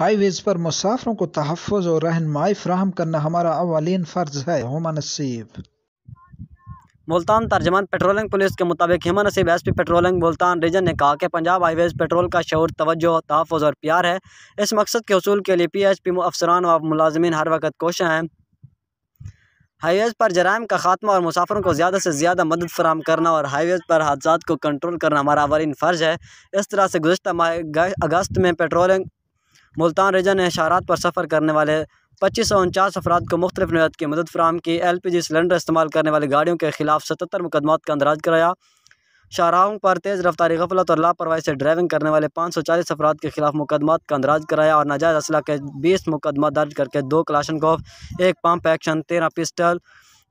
highways पर मुसाफरों को तहफ़ और रहनमाई फ्राहम करना हमारा अवालीन फ़र्ज़ है हुमा नसीब मुल्तान तर्जमान पेट्रोलिंग पुलिस के मुताबिक Hema Naseeb S P patrolling Multan region ने कहा कि पंजाब हाईवेज़ पेट्रोल का शौर तवज्जो तहफ़ और प्यार है इस मकसद के हसूल के लिए पी एच पी अफसरान व मुलाजमी हर वक्त कोशा हैं हाईवेज़ पर जराम का खात्मा और मुसाफरों को ज़्यादा से ज़्यादा मदद फराम करना और हाईवेज़ पर हादसा को कंट्रोल करना हमारा अवलिन फ़र्ज़ है इस तरह से माह अगस्त में पेट्रोलिंग मुल्तान रीजन इशारात पर सफ़र करने वाले पच्चीस सौ उनचास अफराद को मुख्त नहत की मदद फराम की एल पी जी सिलेंडर इस्तेमाल करने वाली गाड़ियों के खिलाफ सतर मुकदमा का अंदराज कराया शाहराहों पर तेज़ रफ्तारी गफलत और लापरवाही से ड्राइविंग करने वाले पाँच सौ चालीस अफराद के खिलाफ मुकदमा का अंदराज कराया और नाजायज असला के बीस मुकदमा दर्ज करके दो कलाशन गोफ एक पम्प एक्शन तेरह पिस्टल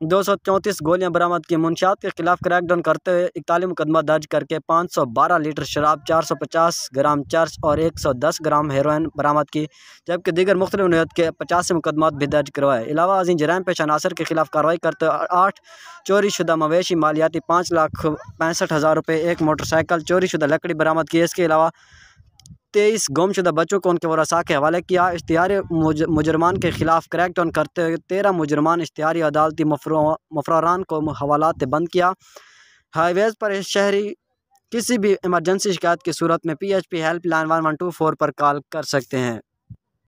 दो सौ चौंतीस गोलियां बरामद की मुंशियात के खिलाफ क्रैकडाउन करते हुए इकतालीस मुकदमा दर्ज करके पाँच सौ बारह लीटर शराब चार सौ पचास ग्राम चर्च और एक सौ दस ग्राम हेरोइन बरामद की जबकि दीगर मुख्तलि नहत के पचासी मुकदमा भी दर्ज करवाए अलावा अजीम जराम पेश अनासर के खिलाफ कार्रवाई करते हुए आठ चोरी शुदा मवेशी मालियाती पाँच लाख पैंसठ हज़ार रुपये एक मोटरसाइकिल चोरी शुदा लकड़ी बरामद की इसके अलावा तेईस गुमशुदा बच्चों को उनके वसा के हवाले किया इश्तार मुजरमान के खिलाफ क्रैक डाउन करते हुए तेरह मुजरमान इश्तारी अदालती मफरान को हवालात बंद किया हाईवेज़ पर शहरी किसी भी इमरजेंसी शिकायत की सूरत में P H P helpline one one two four पर कॉल कर सकते हैं